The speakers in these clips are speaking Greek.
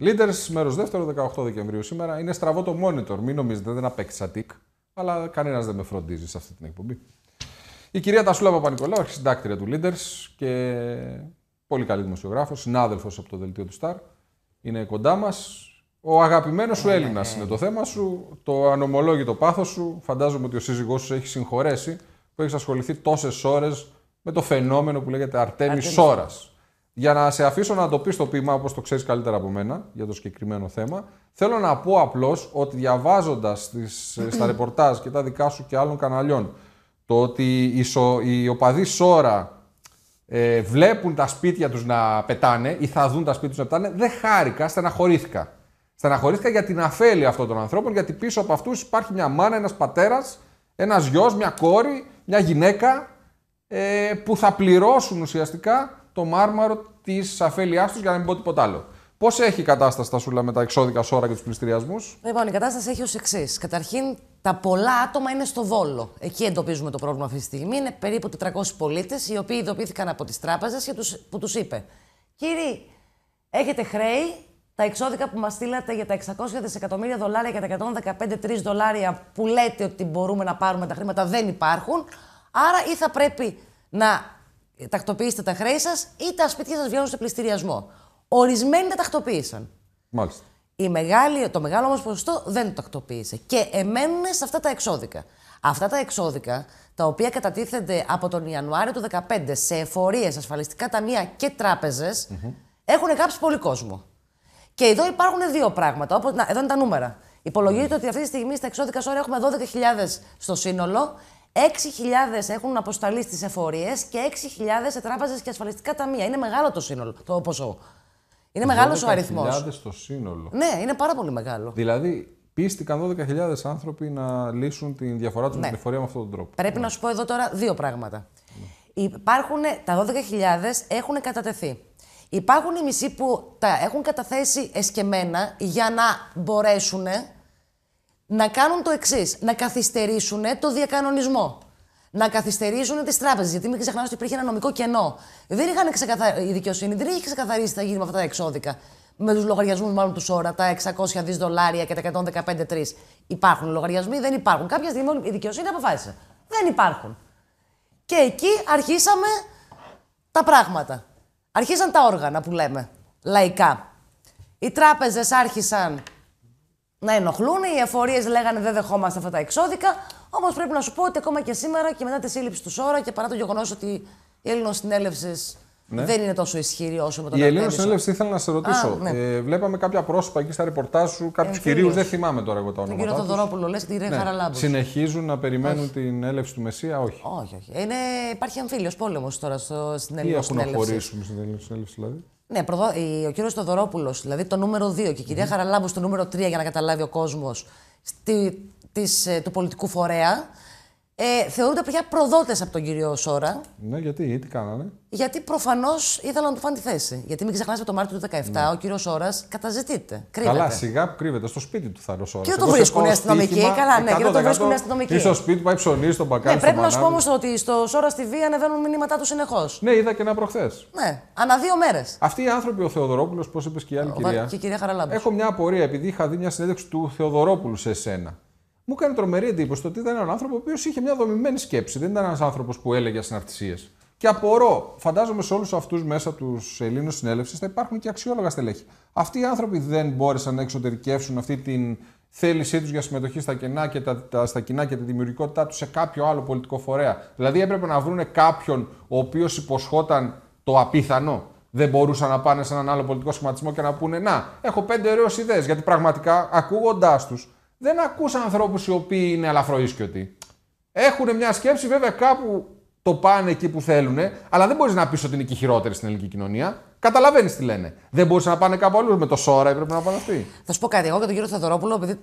Leaders, μέρος δεύτερο, 18 Δεκεμβρίου σήμερα. Είναι στραβό το monitor. Μην νομίζετε, δεν απέκτησα τικ. Αλλά κανένας δεν με φροντίζει σε αυτή την εκπομπή. Η κυρία Τασούλα Παπα-Νικολάου, αρχισυντάκτρια του Leaders και πολύ καλή δημοσιογράφος, συνάδελφος από το δελτίο του Σταρ, Είναι κοντά μας. Ο αγαπημένος σου ε, Έλληνας ε. είναι το θέμα σου. Το ανομολόγητο πάθος σου. Φαντάζομαι ότι ο σύζυγός σου έχει συγχωρέσει που έχεις ασχοληθεί τόσες ώρες με το φαινόμενο που λέγεται Αρτέμι Σόρα. Για να σε αφήσω να το πεις το πείμα, όπως το ξέρεις καλύτερα από μένα για το συγκεκριμένο θέμα, θέλω να πω απλώς ότι διαβάζοντας στα ρεπορτάζ και τα δικά σου και άλλων καναλιών το ότι οι, σο, οι οπαδοί Σόρα ε, βλέπουν τα σπίτια τους να πετάνε ή θα δουν τα σπίτια τους να πετάνε, δεν χάρηκα, στεναχωρήθηκα. Στεναχωρήθηκα για την αφέλεια αυτών των ανθρώπων, γιατί πίσω από αυτούς υπάρχει μια μάνα, ένας πατέρας, ένας γιος, μια κόρη, μια γυναίκα, ε, που θα πληρώσουν ουσιαστικά το μάρμαρο της αφέλειάς τους για να μην πω τίποτα άλλο. Πώς έχει η κατάσταση τα σούλα με τα εξώδικα σώρα και τους πληστηριασμούς. Λοιπόν, η κατάσταση έχει ως εξής. Καταρχήν, τα πολλά άτομα είναι στο βόλο. Εκεί εντοπίζουμε το πρόβλημα αυτή τη στιγμή. Είναι περίπου 400 πολίτες, οι οποίοι ειδοποιήθηκαν από τις τράπεζες και τους, που τους είπε: Κύριοι, έχετε χρέη. Τα εξώδικα που μας στείλατε για τα 600 δισεκατομμύρια δολάρια και τα 115 δολάρια που λέτε ότι μπορούμε να πάρουμε τα χρήματα δεν υπάρχουν. Άρα ή θα πρέπει να τακτοποιήσετε τα χρέη σας ή τα σπίτια σας βγαίνουν σε πληστηριασμό. Ορισμένοι τα τακτοποίησαν. Μάλιστα. Η μεγάλη, το μεγάλο όμω ποσοστό δεν το τακτοποίησε και εμένουν σε αυτά τα εξώδικα. Αυτά τα εξώδικα, τα οποία κατατίθενται από τον Ιανουάριο του 2015 σε εφορίες, ασφαλιστικά ταμεία και τράπεζες, mm-hmm. έχουν κάψει πολύ κόσμο. Και εδώ υπάρχουν δύο πράγματα. Όπως, να, εδώ είναι τα νούμερα. ότι αυτή τη στιγμή στα εξώδικας σώρα έχουμε 12.000 στο σύνολο. 6.000 έχουν αποσταλεί στις εφορίες και 6.000 σε τράπεζες και ασφαλιστικά ταμεία. Είναι μεγάλο το σύνολο, το ποσό. Είναι μεγάλος ο αριθμός. 12.000 στο σύνολο. Ναι, είναι πάρα πολύ μεγάλο. Δηλαδή, πίστηκαν 12.000 άνθρωποι να λύσουν τη διαφορά τους ναι. με την εφορία με αυτόν τον τρόπο. Πρέπει να ναι. σου πω εδώ τώρα δύο πράγματα. Ναι. τα 12.000 έχουν κατατεθεί. Υπάρχουν οι μισοί που τα έχουν καταθέσει εσκεμένα για να μπορέσουν να κάνουν το εξής. Να καθυστερήσουν το διακανονισμό. Να καθυστερήσουν τις τράπεζες. Γιατί μην ξεχνάμε ότι υπήρχε ένα νομικό κενό. Δεν είχαν Η δικαιοσύνη δεν είχε ξεκαθαρίσει τι θα γίνει με αυτά τα εξώδικα. Με τους λογαριασμούς, μάλλον τους ώρα, τα 600 δις δολάρια και τα 115 3. Υπάρχουν λογαριασμοί, δεν υπάρχουν. Κάποια στιγμή η δικαιοσύνη αποφάσισε. Δεν υπάρχουν. Και εκεί αρχίσαμε τα πράγματα. Αρχίσαν τα όργανα που λέμε, λαϊκά. Οι τράπεζες άρχισαν να ενοχλούν. Οι εφορίες λέγανε δεν δεχόμαστε αυτά τα εξώδικα. Όμως πρέπει να σου πω ότι ακόμα και σήμερα και μετά τη σύλληψη του ώρα και παρά το γεγονός ότι η Έλληνο συνέλευσης ναι. δεν είναι τόσο ισχυρή όσο με τον Η Ελλήνων Συνέλευσης ήθελα να σε ρωτήσω. Α, ναι. ε, βλέπαμε κάποια πρόσωπα εκεί στα ρεπορτάζ σου, κάποιους ε, κυρίους, δεν θυμάμαι τώρα εγώ τα όνομα. Τον κύριο Θοδωρόπουλο, λες και Ρέχαρα ναι. Συνεχίζουν να περιμένουν όχι. την έλευση του Μεσία, όχι. Όχι, όχι. Είναι, υπάρχει αμφίλιος πόλεμος τώρα στο, στην Έλληνοσυνέλευση. Τι έχουν χωρίσουν στην Έλληνα Συνέλευση, δηλαδή. Ναι, ο κύριος Στοδωρόπουλο, δηλαδή το νούμερο 2 και η κυρία mm. Χαραλάμπου στο νούμερο 3 για να καταλάβει ο κόσμος ε, του πολιτικού φορέα ε, θεωρούνται πια προδότες από τον κύριο Σόρα. Ναι, γιατί, τι κάνανε. Γιατί προφανώς ήθελαν να του φάνε τη θέση. Γιατί μην ξεχνάτε το Μάρτιο του 2017 ναι. ο κύριος Σόρας καταζητείται. Κρύβεται. Καλά, σιγά που κρύβεται. Στο σπίτι του θα είναι ο Σόρας. Και δεν το βρίσκουν οι αστυνομικοί. Καλά, ναι, και δεν το βρίσκουν οι αστυνομικοί. στο σπίτι του, πάει ψωνί, στον μπακάλι. Ναι, πρέπει να σου πω όμως ότι στο Σόρα TV ανεβαίνουν μηνύματά τους συνεχώς. Ναι, είδα και ένα προχθές. Ναι, ανά δύο μέρες. Αυτοί οι άνθρωποι, ο Θεοδωρόπουλος, πώς είπες και η άλλη κυρία. η Έχω μια απορία επειδή είχα δει μια συνέντευξη του Θεοδωρόπουλου σε σένα μου έκανε τρομερή εντύπωση το ότι ήταν ένα άνθρωπο ο οποίος είχε μια δομημένη σκέψη. Δεν ήταν ένας άνθρωπος που έλεγε ασυναρτησίες. Και απορώ, φαντάζομαι σε όλους αυτούς μέσα τους Ελλήνους συνέλευσης θα υπάρχουν και αξιόλογα στελέχη. Αυτοί οι άνθρωποι δεν μπόρεσαν να εξωτερικεύσουν αυτή την θέλησή τους για συμμετοχή στα κοινά και, τα, στα κοινά και τη δημιουργικότητά τους σε κάποιο άλλο πολιτικό φορέα. Δηλαδή έπρεπε να βρουν κάποιον ο οποίος υποσχόταν το απίθανο. Δεν μπορούσαν να πάνε σε έναν άλλο πολιτικό σχηματισμό και να πούνε Να, έχω πέντε ωραίες ιδέες. Γιατί πραγματικά ακούγοντάς τους δεν ακούω ανθρώπους οι οποίοι είναι αλαφροίσκιωτοι. Έχουν μια σκέψη, βέβαια κάπου το πάνε εκεί που θέλουν, αλλά δεν μπορείς να πεις ότι είναι και χειρότερη στην ελληνική κοινωνία. Καταλαβαίνεις τι λένε. Δεν μπορούσαν να πάνε κάπου αλλού. Με το Σόρα έπρεπε να πάνε αυτοί. Θα σου πω κάτι. Εγώ και τον κύριο Θεοδωρόπουλο, επειδή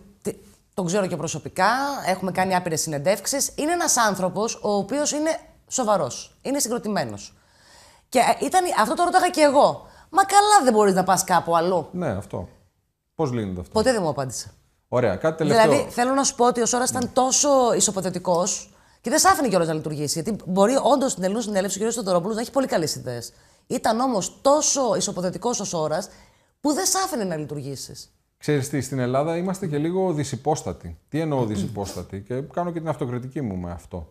τον ξέρω και προσωπικά, έχουμε κάνει άπειρες συνεντεύξεις. Είναι ένας άνθρωπος ο οποίος είναι σοβαρός. Είναι συγκροτημένος. Και ε, ήταν, αυτό το ρώταγα και εγώ. Μα καλά δεν μπορείς να πας κάπου αλλού. Ναι, αυτό. Πώς λύνεται αυτό. Ποτέ δεν μου απάντησε. Ωραία, κάτι τελευταίο. Δηλαδή, θέλω να σου πω ότι ο Σόρας ήταν τόσο ισοποθετικό και δεν σ' άφηνε κιόλας να λειτουργήσει. Γιατί μπορεί όντως στην Ελληνική Συνέλευση ο κ. Στοντορόπουλος να έχει πολύ καλές ιδέες. Ήταν όμως τόσο ισοποθετικό ο Σόρας που δεν σ' άφηνε να λειτουργήσεις. Ξέρεις τι, στην Ελλάδα είμαστε και λίγο δυσυπόστατοι. Τι εννοώ δυσυπόστατοι και κάνω και την αυτοκριτική μου με αυτό.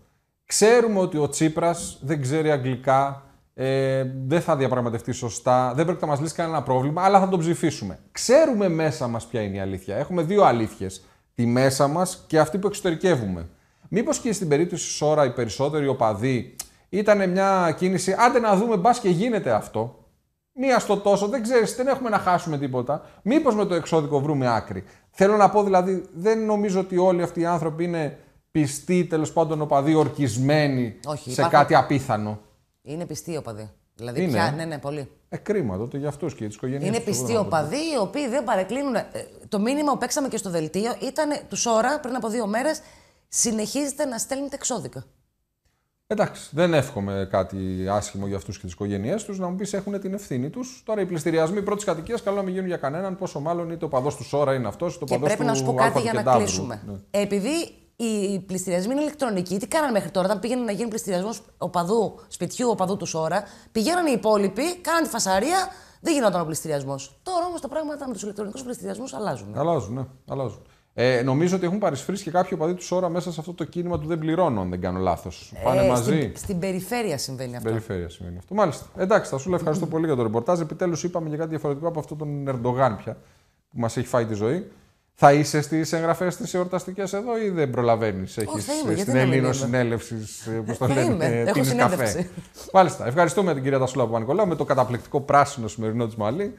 Ξέρουμε ότι ο Τσίπρας δεν ξέρει αγγλικά, ε, δεν θα διαπραγματευτεί σωστά, δεν πρέπει να μας λύσει κανένα πρόβλημα, αλλά θα τον ψηφίσουμε. Ξέρουμε μέσα μας ποια είναι η αλήθεια. Έχουμε δύο αλήθειες. Τη μέσα μας και αυτή που εξωτερικεύουμε. Μήπως και στην περίπτωση Σόρα οι περισσότεροι οπαδοί ήταν μια κίνηση, άντε να δούμε, μπας και γίνεται αυτό. Μία στο τόσο, δεν ξέρεις, δεν έχουμε να χάσουμε τίποτα. Μήπως με το εξώδικο βρούμε άκρη. Θέλω να πω δηλαδή, δεν νομίζω ότι όλοι αυτοί οι άνθρωποι είναι πιστοί, τέλος πάντων, οπαδοί, ορκισμένοι σε κάτι απίθανο. Είναι πιστοί οπαδοί. Δηλαδή είναι. Πια, ναι, ναι, πολύ. Ε, κρίμα τότε για αυτούς και για τις οικογένειες. Είναι πιστοί οπαδοί οι οποίοι δεν παρεκκλίνουν. Ε, το μήνυμα που παίξαμε και στο δελτίο ήταν τους ώρα πριν από δύο μέρες. συνεχίζεται να στέλνετε εξώδικα. Εντάξει, δεν εύχομαι κάτι άσχημο για αυτούς και τις οικογένειές τους. Να μου πεις έχουν την ευθύνη τους. Τώρα οι πληστηριασμοί πρώτης κατοικίας καλό να μην γίνουν για κανέναν, πόσο μάλλον είτε ο παδός του ώρα είναι αυτός, είτε ο παδό του Πρέπει να σου πω κάτι για να κλείσουμε. Ναι. Επειδή οι πληστηριασμοί είναι ηλεκτρονικοί. Τι κάνανε μέχρι τώρα, όταν πήγαινε να γίνει πληστηριασμός οπαδού, σπιτιού οπαδού τους ώρα, πηγαίνανε οι υπόλοιποι, κάνανε τη φασαρία, δεν γινόταν ο πληστηριασμός. Τώρα όμως τα πράγματα με τους ηλεκτρονικούς πληστηριασμούς αλλάζουν. Αλλάζουν, ναι, αλλάζουν. Ε, νομίζω ότι έχουν παρισφρήσει και κάποιοι οπαδοί τους ώρα μέσα σε αυτό το κίνημα του δεν πληρώνω, αν δεν κάνω λάθος. Ε, Πάνε μαζί. Στην, στην περιφέρεια συμβαίνει αυτό. περιφέρεια συμβαίνει αυτό. Μάλιστα. Εντάξει, θα σου λέω ευχαριστώ πολύ για το ρεπορτάζ. Επιτέλους είπαμε για κάτι διαφορετικό από αυτό τον Ερντογάν πια που μας έχει φάει τη ζωή. Θα είσαι στις εγγραφές τη εορταστικές εδώ ή δεν προλαβαίνεις. Έχει στην Ελλήνο συνέλευσης, ε, όπως το λένε, ε, την καφέ. Μάλιστα. Ευχαριστούμε την κυρία Τασούλα με το καταπληκτικό πράσινο σημερινό της μαλλί.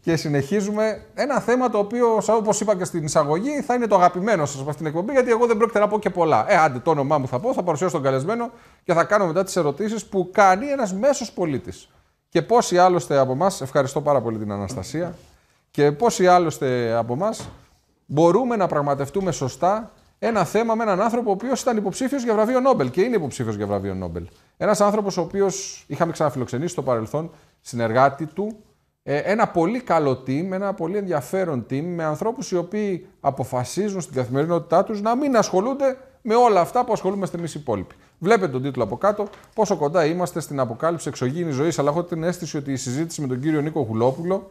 Και συνεχίζουμε ένα θέμα το οποίο, όπως είπα και στην εισαγωγή, θα είναι το αγαπημένο σας με αυτήν την εκπομπή, γιατί εγώ δεν πρόκειται να πω και πολλά. Ε, άντε, το όνομά μου θα πω, θα παρουσιάσω τον καλεσμένο και θα κάνω μετά τις ερωτήσεις που κάνει ένας μέσος πολίτης. Και πόσοι άλλωστε από εμάς, ευχαριστώ πάρα πολύ την Αναστασία, και πόσοι άλλωστε από εμάς μπορούμε να πραγματευτούμε σωστά ένα θέμα με έναν άνθρωπο ο οποίος ήταν υποψήφιος για βραβείο Νόμπελ και είναι υποψήφιος για βραβείο Νόμπελ. Ένας άνθρωπος ο οποίος είχαμε ξαναφιλοξενήσει στο παρελθόν, συνεργάτη του, ε, ένα πολύ καλό team, ένα πολύ ενδιαφέρον team με ανθρώπους οι οποίοι αποφασίζουν στην καθημερινότητά τους να μην ασχολούνται με όλα αυτά που ασχολούμαστε εμείς οι υπόλοιποι. Βλέπετε τον τίτλο από κάτω, πόσο κοντά είμαστε στην αποκάλυψη εξωγήινης ζωής, αλλά έχω την αίσθηση ότι η συζήτηση με τον κύριο Νίκο Γουλόπουλο,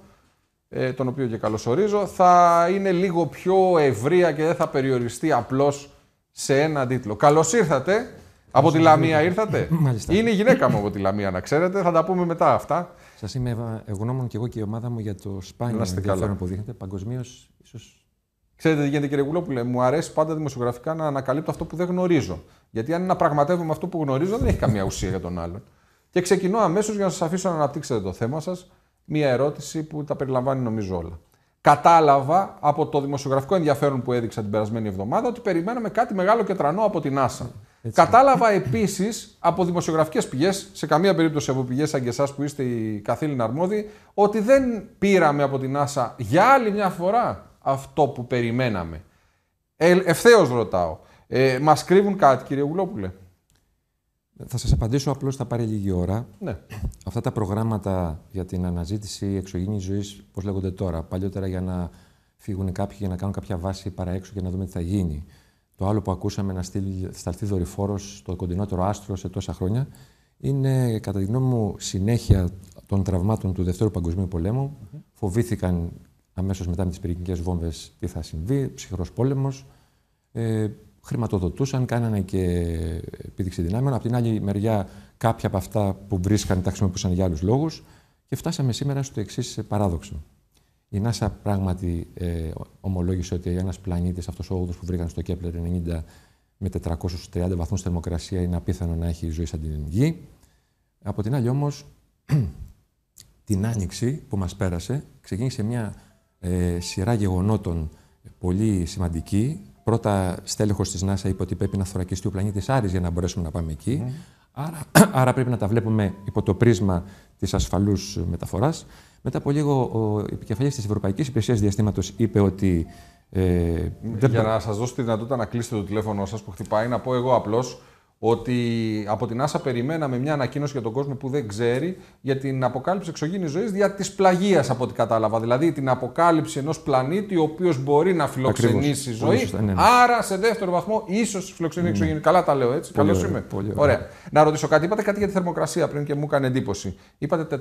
ε, τον οποίο και καλωσορίζω, θα είναι λίγο πιο ευρεία και δεν θα περιοριστεί απλώς σε ένα τίτλο. Καλώς ήρθατε. Από τη Λαμία ήρθατε. Μάλιστα. Είναι η γυναίκα μου από τη Λαμία, να ξέρετε. Θα τα πούμε μετά αυτά. Σας είμαι ευγνώμων και εγώ και η ομάδα μου για το σπάνιο ενδιαφέρον που δείχνετε. Παγκοσμίως, ίσως. Ξέρετε τι γίνεται, κύριε Γουλόπουλε, μου αρέσει πάντα δημοσιογραφικά να ανακαλύπτω αυτό που δεν γνωρίζω. Γιατί αν να πραγματεύομαι αυτό που γνωρίζω, δεν έχει καμία ουσία για τον άλλον. Και ξεκινώ αμέσως για να σας αφήσω να αναπτύξετε το θέμα σας μία ερώτηση που τα περιλαμβάνει νομίζω όλα. Κατάλαβα από το δημοσιογραφικό ενδιαφέρον που έδειξα την περασμένη εβδομάδα ότι περιμέναμε κάτι μεγάλο και τρανό από την ΆΣΑ. Κατάλαβα επίσης από δημοσιογραφικές πηγές, σε καμία περίπτωση από πηγές σαν και εσάς που είστε οι καθήλυνα αρμόδιοι, ότι δεν πήραμε από την NASA για άλλη μια φορά αυτό που περιμέναμε. Ε, Ευθέως ρωτάω. Ε, Μας κρύβουν κάτι, κύριε Γουλόπουλε. Θα σας απαντήσω απλώς, θα πάρει λίγη ώρα. Ναι. Αυτά τα προγράμματα για την αναζήτηση εξωγήινης ζωής, πώς λέγονται τώρα, παλιότερα για να φύγουν κάποιοι για να κάνουν κάποια βάση παραέξω και να δούμε τι θα γίνει. Το άλλο που ακούσαμε να σταλθεί δορυφόρος στο κοντινότερο άστρο σε τόσα χρόνια είναι κατά τη γνώμη μου συνέχεια των τραυμάτων του Δευτέρου Παγκοσμίου Πολέμου. Φοβήθηκαν αμέσως μετά με τις πυρηνικές βόμβες τι θα συμβεί, ψυχρός πόλεμος. Ε, χρηματοδοτούσαν, κάνανε και επίδειξη δυνάμεων. Από την άλλη μεριά, κάποια από αυτά που βρίσκαν τα χρησιμοποιούσαν για άλλους λόγους. Και φτάσαμε σήμερα στο εξής παράδοξο. Η νασα πράγματι ε, ομολόγησε ότι ένας πλανήτης, αυτός ο όγδος που βρήκαν στο Κέπλερ 90 με 430 βαθμούς θερμοκρασία, είναι απίθανο να έχει ζωή σαν την γη. Από την άλλη, όμως, την άνοιξη που μας πέρασε, ξεκίνησε μια ε, σειρά γεγονότων πολύ σημαντική Πρώτα, στέλεχος της ΝΑΣΑ είπε ότι πρέπει να θωρακιστεί ο πλανήτης Άρης για να μπορέσουμε να πάμε εκεί. Ναι. Άρα, άρα πρέπει να τα βλέπουμε υπό το πρίσμα της ασφαλούς μεταφοράς. Μετά από λίγο, ο επικεφαλής της Ευρωπαϊκής Υπηρεσίας Διαστήματος είπε ότι. Ε, για να σας δώσω τη δυνατότητα να κλείσετε το τηλέφωνό σας που χτυπάει, να πω εγώ απλώς ότι από την Άσα περιμέναμε μια ανακοίνωση για τον κόσμο που δεν ξέρει για την αποκάλυψη εξωγήινης ζωής δια της πλαγίας, από ό,τι κατάλαβα. Δηλαδή την αποκάλυψη ενός πλανήτη ο οποίος μπορεί να φιλοξενήσει ζωή. Ναι, ναι. Άρα σε δεύτερο βαθμό ίσως φιλοξενεί ναι. Καλά τα λέω έτσι. Καλώ. είμαι. Πολύ ωραία. Να ρωτήσω κάτι. Είπατε κάτι για τη θερμοκρασία πριν και μου έκανε εντύπωση. Είπατε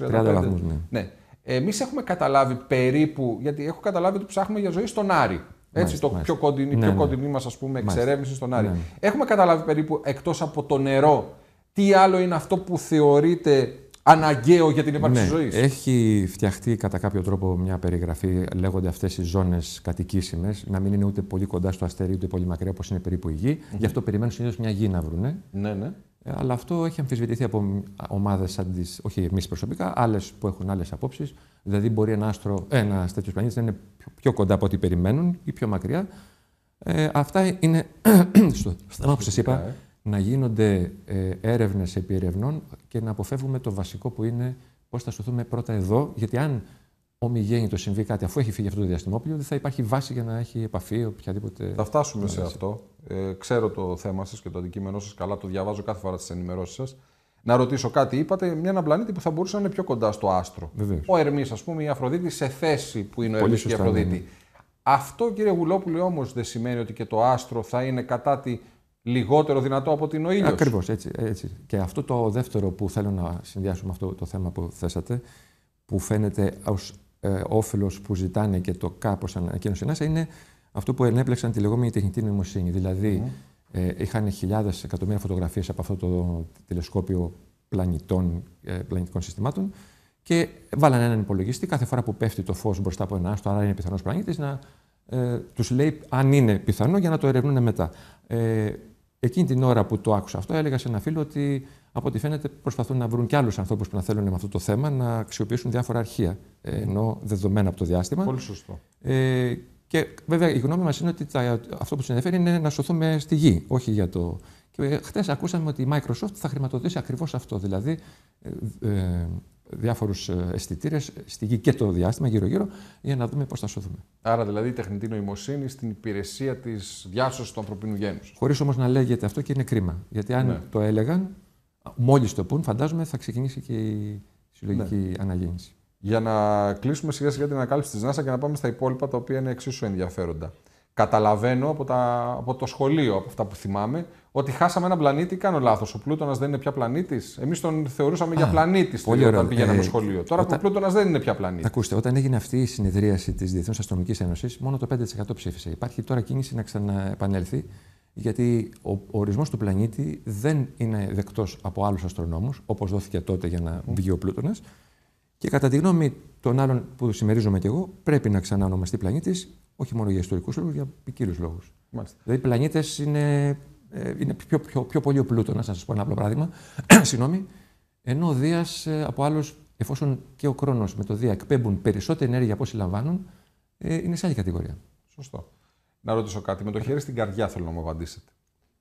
435. Ναι. Εμείς έχουμε καταλάβει περίπου, γιατί έχω καταλάβει ότι ψάχνουμε για ζωή στον Άρη. Έτσι, το πιο κοντινή, ναι, πιο ναι. κοντινή μας πούμε εξερεύνηση στον Άρη. Ναι, Έχουμε καταλάβει περίπου εκτός από το νερό τι άλλο είναι αυτό που θεωρείται αναγκαίο για την ύπαρξη ναι, ζωής. Έχει φτιαχτεί κατά κάποιο τρόπο μια περιγραφή, λέγονται αυτές οι ζώνες κατοικήσιμες, να μην είναι ούτε πολύ κοντά στο αστέρι, ούτε πολύ μακριά, όπως είναι περίπου η γη. Γι' αυτό περιμένουν συνήθως μια γη να βρουν. Ναι, ναι. Ε, αλλά αυτό έχει αμφισβητηθεί από ομάδε όχι εμείς προσωπικά, άλλες που έχουν άλλες απόψεις. Δηλαδή, μπορεί ένα, άστρο, ένας τέτοιος πλανήτης να είναι πιο, κοντά από ό,τι περιμένουν ή πιο μακριά. Ε, αυτά είναι. στο θέμα που σας είπα, ε. να γίνονται ε, έρευνες επί ερευνών και να αποφεύγουμε το βασικό που είναι πώς θα σωθούμε πρώτα εδώ. Γιατί αν ομιγέννητο συμβεί κάτι, αφού έχει φύγει αυτό το διαστημόπλιο, δεν θα υπάρχει βάση για να έχει επαφή οποιαδήποτε. Θα φτάσουμε σε αυτό. Ε, ξέρω το θέμα σας και το αντικείμενό σας καλά, το διαβάζω κάθε φορά τις ενημερώσεις σας. Να ρωτήσω κάτι, είπατε μια ένα πλανήτη που θα μπορούσε να είναι πιο κοντά στο άστρο. Βεβαίως. Ο Ερμής, ας πούμε, η Αφροδίτη σε θέση που είναι ο Ερμής και η ναι, Αφροδίτη. Ναι. Αυτό, κύριε Γουλόπουλε, όμως δεν σημαίνει ότι και το άστρο θα είναι κατά τη λιγότερο δυνατό από την ο Ακριβώς, έτσι, έτσι. Και αυτό το δεύτερο που θέλω να συνδυάσω με αυτό το θέμα που θέσατε, που φαίνεται ως ε, όφελος που ζητάνε και το κάπως ανακοίνωση ενάσα είναι αυτό που ενέπλεξαν τη λεγόμενη τεχνητή νοημοσύνη. Δηλαδή, ε, είχαν χιλιάδες εκατομμύρια φωτογραφίες από αυτό το τηλεσκόπιο πλανητών, ε, πλανητικών συστημάτων και βάλανε έναν υπολογιστή κάθε φορά που πέφτει το φως μπροστά από ένα άστρο, άρα είναι πιθανός πλανήτης, να ε, λέει αν είναι πιθανό για να το ερευνούν μετά. Ε, εκείνη την ώρα που το άκουσα αυτό έλεγα σε ένα φίλο ότι από ό,τι φαίνεται, προσπαθούν να βρουν και άλλους ανθρώπους που να θέλουν με αυτό το θέμα να αξιοποιήσουν διάφορα αρχεία, ε, ενώ δεδομένα από το διάστημα. Πολύ σωστό. Ε, και βέβαια η γνώμη μας είναι ότι αυτό που συνεφέρει είναι να σωθούμε στη γη, όχι για το. Και χθες ακούσαμε ότι η Microsoft θα χρηματοδοτήσει ακριβώς αυτό. Δηλαδή, ε, ε, διάφορους ε, αισθητήρες στη γη και το διάστημα γύρω-γύρω για να δούμε πώς θα σωθούμε. Άρα, δηλαδή, η τεχνητή νοημοσύνη στην υπηρεσία της διάσωσης του ανθρωπίνου γένους. Χωρίς όμως να λέγεται αυτό και είναι κρίμα. Γιατί αν ναι. το έλεγαν, Μόλις το πούν, φαντάζομαι θα ξεκινήσει και η συλλογική ναι. αναγέννηση. Για να κλείσουμε σιγά σιγά την ανακάλυψη της ΝΑΣΑ και να πάμε στα υπόλοιπα τα οποία είναι εξίσου ενδιαφέροντα. Καταλαβαίνω από, τα, από το σχολείο, από αυτά που θυμάμαι, ότι χάσαμε έναν πλανήτη. Κάνω λάθος. Ο Πλούτονα δεν είναι πια πλανήτης. Εμείς τον θεωρούσαμε για πλανήτη όταν πηγαίναμε ε, σχολείο. Τώρα ο Πλούτονα δεν είναι πια πλανήτη. Ακούστε, όταν έγινε αυτή η συνεδρίαση της Διεθνούς Αστρονομική Ένωσης, μόνο το 5% ψήφισε. Υπάρχει τώρα κίνηση να ξαναεπανέλθει γιατί ο ορισμός του πλανήτη δεν είναι δεκτός από άλλους αστρονόμους, όπως δόθηκε τότε για να ναι. βγει ο Πλούτονας. Και κατά τη γνώμη των άλλων που συμμερίζομαι και εγώ, πρέπει να ξανανομαστεί πλανήτης, όχι μόνο για ιστορικούς λόγους, για ποικίλους λόγους. Μάλιστα. Δηλαδή, πλανήτες είναι, ε, είναι πιο, πιο, πιο πολύ ο Πλούτονας, να σας πω ένα απλό παράδειγμα, συγγνώμη, ενώ ο Δίας ε, από άλλους, εφόσον και ο Κρόνος με το Δία εκπέμπουν περισσότερη ενέργεια από όσοι λαμβάνουν, ε, είναι σε άλλη κατηγορία. Σωστό να ρωτήσω κάτι. Με το χέρι στην καρδιά θέλω να μου απαντήσετε.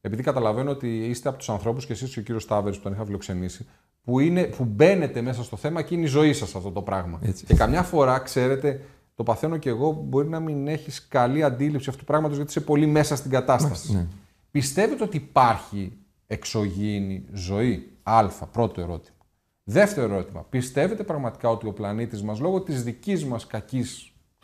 Επειδή καταλαβαίνω ότι είστε από τους ανθρώπους και εσείς και ο κύριος Τάβερ που τον είχα φιλοξενήσει, που, είναι, που μπαίνετε μέσα στο θέμα και είναι η ζωή σας αυτό το πράγμα. Έτσι. Και καμιά φορά, ξέρετε, το παθαίνω κι εγώ, μπορεί να μην έχεις καλή αντίληψη αυτού του πράγματος γιατί είσαι πολύ μέσα στην κατάσταση. Ναι. Πιστεύετε ότι υπάρχει εξωγήινη ζωή. Α, πρώτο ερώτημα. Δεύτερο ερώτημα. Πιστεύετε πραγματικά ότι ο πλανήτης μας λόγω της δικής μας κακής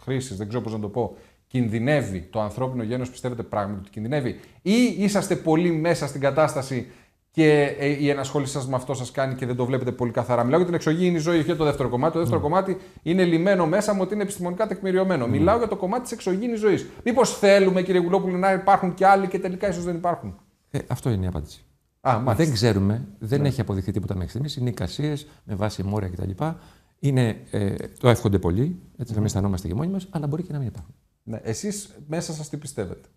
χρήσης, δεν ξέρω πώς να το πω, κινδυνεύει το ανθρώπινο γένος, πιστεύετε πράγματι ότι κινδυνεύει, ή είσαστε πολύ μέσα στην κατάσταση και ε, η ενασχόλησή σας με αυτό σας κάνει και δεν το βλέπετε πολύ καθαρά. Μιλάω για την εξωγήινη ζωή, όχι για το δεύτερο κομμάτι. Το δεύτερο mm. κομμάτι είναι λιμένο μέσα μου ότι είναι επιστημονικά τεκμηριωμένο. Mm. Μιλάω για το κομμάτι της εξωγήινης ζωής. Μήπως θέλουμε, κύριε Γουλόπουλο, να υπάρχουν και άλλοι και τελικά ίσως δεν υπάρχουν. Ε, αυτό είναι η απάντηση. Α, Μα δεν ξέρουμε, δεν ναι. έχει αποδειχθεί τίποτα μέχρι στιγμής. Είναι εικασίες με βάση μόρια κτλ. Είναι, ε, το εύχονται πολύ, έτσι θα μην αισθανόμαστε και μόνοι μας, αλλά μπορεί και να μην υπάρχουν. Ναι. Εσείς μέσα σας τι πιστεύετε.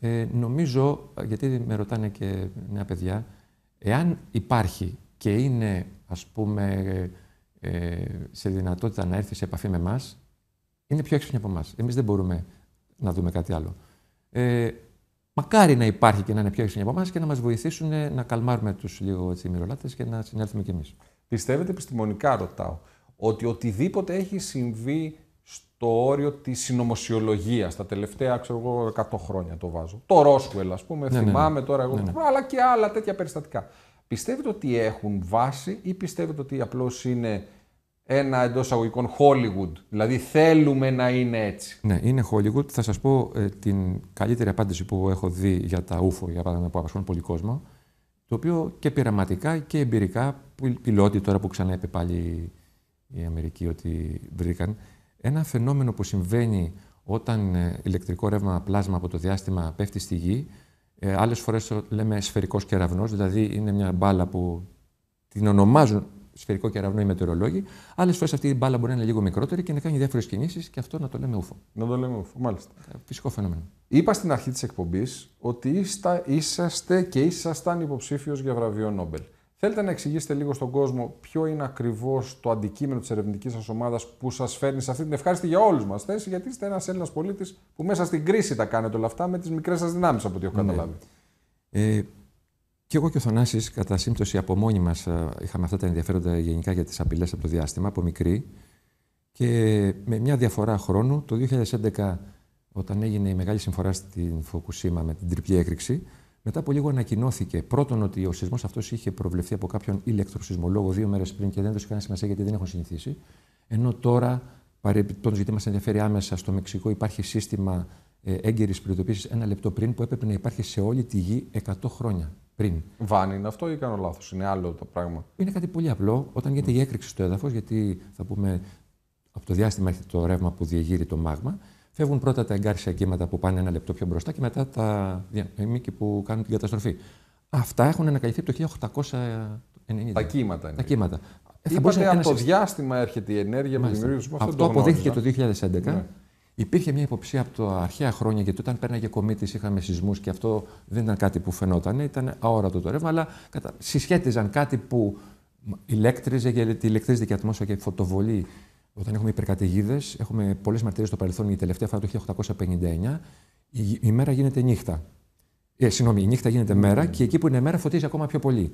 Ε, νομίζω, γιατί με ρωτάνε και νέα παιδιά, εάν υπάρχει και είναι, ας πούμε, ε, ε, σε δυνατότητα να έρθει σε επαφή με εμάς, είναι πιο έξυπνη από εμάς. Εμείς δεν μπορούμε να δούμε κάτι άλλο. Ε, μακάρι να υπάρχει και να είναι πιο έξυπνη από εμάς και να μας βοηθήσουν να καλμάρουμε τους λίγο μυρολάτες και να συνέλθουμε κι εμείς. Πιστεύετε επιστημονικά, ρωτάω, ότι οτιδήποτε έχει συμβεί στο όριο της συνωμοσιολογίας. Τα τελευταία, ξέρω 100 χρόνια το βάζω. Το Ρόσουελ, ας πούμε, ναι, ναι, ναι. θυμάμαι τώρα εγώ. Αλλά και άλλα τέτοια περιστατικά. Πιστεύετε ότι έχουν βάση ή πιστεύετε ότι απλώς είναι ένα εντός αγωγικών Hollywood. Δηλαδή θέλουμε να είναι έτσι. Ναι, είναι Hollywood. Θα σας πω ε, την καλύτερη απάντηση που έχω δει για τα UFO, για παράδειγμα, που απασχολούν πολύ κόσμο. Το οποίο και πειραματικά και εμπειρικά, πιλότοι τώρα που ξανά είπε πάλι η Αμερική ότι βρήκαν, ένα φαινόμενο που συμβαίνει όταν ε, ηλεκτρικό ρεύμα πλάσμα από το διάστημα πέφτει στη γη, ε, άλλες φορές λέμε σφαιρικός κεραυνός, δηλαδή είναι μια μπάλα που την ονομάζουν σφαιρικό κεραυνό οι μετεωρολόγοι. Άλλες φορές αυτή η μπάλα μπορεί να είναι λίγο μικρότερη και να κάνει διάφορες κινήσεις και αυτό να το λέμε ούφο. Να το λέμε ούφο, μάλιστα. Ε, φυσικό φαινόμενο. Είπα στην αρχή της εκπομπής ότι είσαστε και ήσασταν υποψήφιος για βραβείο Νόμπελ. Θέλετε να εξηγήσετε λίγο στον κόσμο ποιο είναι ακριβώς το αντικείμενο της ερευνητικής σας ομάδας που σας φέρνει σε αυτή την ευχάριστη για όλους μας θέση, γιατί είστε ένας Έλληνας πολίτης που μέσα στην κρίση τα κάνετε όλα αυτά με τις μικρές σας δυνάμεις, από ό,τι έχω ναι. καταλάβει. Ναι. Ε, και εγώ και ο Θανάσης, κατά σύμπτωση από μόνοι μας, ε, είχαμε αυτά τα ενδιαφέροντα γενικά για τις απειλές από το διάστημα, από μικρή. Και με μια διαφορά χρόνου, το 2011, όταν έγινε η μεγάλη συμφορά στην Φουκουσίμα με την τριπλή έκρηξη, μετά από λίγο ανακοινώθηκε πρώτον ότι ο σεισμός αυτός είχε προβλεφθεί από κάποιον ηλεκτροσυσμολόγο δύο μέρες πριν και δεν έδωσε κανένα σημασία γιατί δεν έχουν συνηθίσει. Ενώ τώρα, παρεμπιπτόντως, γιατί μας ενδιαφέρει άμεσα, στο Μεξικό υπάρχει σύστημα ε, έγκαιρης προειδοποίησης ένα λεπτό πριν που έπρεπε να υπάρχει σε όλη τη γη 100 χρόνια πριν. Βάνει αυτό ή κανένα λάθο, είναι άλλο είναι αυτό ή κάνω λάθος, είναι άλλο το πράγμα. Είναι κάτι πολύ απλό. Όταν γίνεται η έκρηξη στο έδαφος, γιατί θα πούμε από το διάστημα έρχεται το ρεύμα που διεγείρει το μάγμα, Φεύγουν πρώτα τα εγκάρσια κύματα που πάνε ένα λεπτό πιο μπροστά και μετά τα μήκη που κάνουν την καταστροφή. Αυτά έχουν ανακαλυφθεί από το 1890. Τα κύματα. Είναι. Τα κύματα. Ε, Είπατε από το διάστημα έρχεται η ενέργεια με που Αυτό, αυτό αποδείχθηκε το 2011. Ναι. Υπήρχε μια υποψία από τα αρχαία χρόνια, γιατί όταν πέρναγε κομίτης είχαμε σεισμούς και αυτό δεν ήταν κάτι που φαινόταν, ήταν αόρατο το ρεύμα, αλλά συσχέτιζαν κάτι που ηλέκτριζε, γιατί ηλεκτρίζεται και η ατμόσφαιρα και φωτοβολεί όταν έχουμε υπερκαταιγίδες, έχουμε πολλές μαρτυρίες στο παρελθόν. Η τελευταία φορά το 1859 η, μέρα γίνεται νύχτα. Ε, συγγνώμη, η νύχτα γίνεται μέρα και εκεί που είναι μέρα φωτίζει ακόμα πιο πολύ.